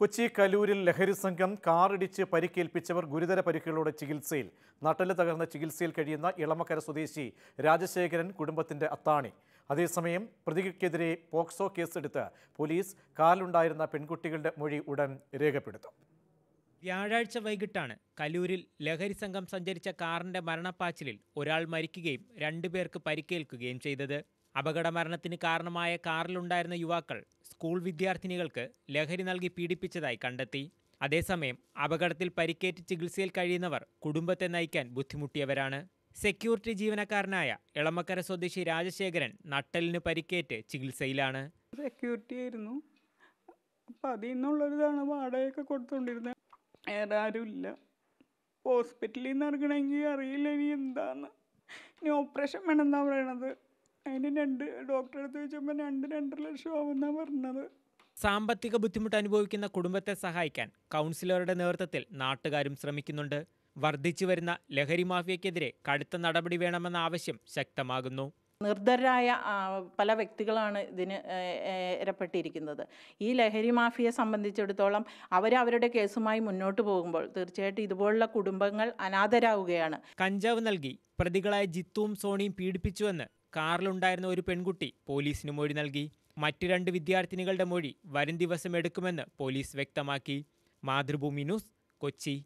കൊച്ചി കലൂരിൽ ലഹരി സംഘം കാറിടിച്ച് പരിക്കേൽപ്പിച്ചവർ ഗുരുതര പരിക്കുകളോടെ ചികിത്സയിൽ നട്ടല് തകർന്ന ചികിത്സയിൽ കഴിയുന്ന ഇളമക്കര സ്വദേശി രാജശേഖരൻ കുടുംബത്തിന്റെ അത്താണി അതേസമയം പ്രതിക്കെതിരെ പോക്സോ കേസെടുത്ത് പോലീസ് കാലുണ്ടായിരുന്ന പെൺകുട്ടികളുടെ മൊഴി ഉടൻ രേഖപ്പെടുത്തും വ്യാഴാഴ്ച വൈകിട്ടാണ് കലൂരിൽ ലഹരി സംഘം സഞ്ചരിച്ച കാറിന്റെ മരണപ്പാച്ചിലിൽ ഒരാൾ മരിക്കുകയും രണ്ടുപേർക്ക് പരിക്കേൽക്കുകയും ചെയ്തത് അപകടമരണത്തിന് കാരണമായ കാറിലുണ്ടായിരുന്ന യുവാക്കൾ സ്കൂൾ വിദ്യാർത്ഥിനികൾക്ക് ലഹരി നൽകി പീഡിപ്പിച്ചതായി കണ്ടെത്തി അതേസമയം അപകടത്തിൽ പരിക്കേറ്റ് ചികിത്സയിൽ കഴിയുന്നവർ കുടുംബത്തെ നയിക്കാൻ ബുദ്ധിമുട്ടിയവരാണ് സെക്യൂരിറ്റി ജീവനക്കാരനായ എളമക്കര സ്വദേശി രാജശേഖരൻ നട്ടലിന് പരിക്കേറ്റ് ചികിത്സയിലാണ് സെക്യൂരിറ്റി ആയിരുന്നു അപ്പം അതിൽ നിന്നുള്ളൊരിതാണ് വാടകയൊക്കെ കൊടുത്തുകൊണ്ടിരുന്നത് വേറെ ആരുമില്ല ഹോസ്പിറ്റലിൽ നിന്ന് ഇറങ്ങണമെങ്കിൽ അറിയില്ല ഇനി എന്താന്ന് ഇനി ഓപ്പറേഷൻ വേണമെന്നാണ് പറയണത് അതിന് രണ്ട് ഡോക്ടറെ അടുത്ത് ചോദിച്ചപ്പോൾ രണ്ട് രണ്ടര ലക്ഷം ആവുന്നാ പറഞ്ഞത് സാമ്പത്തിക ബുദ്ധിമുട്ട് അനുഭവിക്കുന്ന കുടുംബത്തെ സഹായിക്കാൻ കൗൺസിലറുടെ നേതൃത്വത്തിൽ നാട്ടുകാരും ശ്രമിക്കുന്നുണ്ട് വർദ്ധിച്ചു വരുന്ന ലഹരി മാഫിയക്കെതിരെ കടുത്ത നടപടി വേണമെന്ന ആവശ്യം ശക്തമാകുന്നു നിർദ്ധരായ പല വ്യക്തികളാണ് ഇതിന് ഇരപ്പെട്ടിരിക്കുന്നത് ഈ ലഹരി മാഫിയെ സംബന്ധിച്ചിടത്തോളം അവർ അവരുടെ കേസുമായി മുന്നോട്ട് പോകുമ്പോൾ തീർച്ചയായിട്ടും ഇതുപോലുള്ള കുടുംബങ്ങൾ അനാഥരാകുകയാണ് കഞ്ചാവ് നൽകി പ്രതികളായ ജിത്തുവും സോണിയും പീഡിപ്പിച്ചുവെന്ന് കാറിലുണ്ടായിരുന്ന ഒരു പെൺകുട്ടി പോലീസിന് മൊഴി നൽകി മറ്റു രണ്ട് വിദ്യാർത്ഥിനികളുടെ മൊഴി വരും ദിവസം എടുക്കുമെന്ന് പോലീസ് വ്യക്തമാക്കി മാതൃഭൂമി ന്യൂസ് കൊച്ചി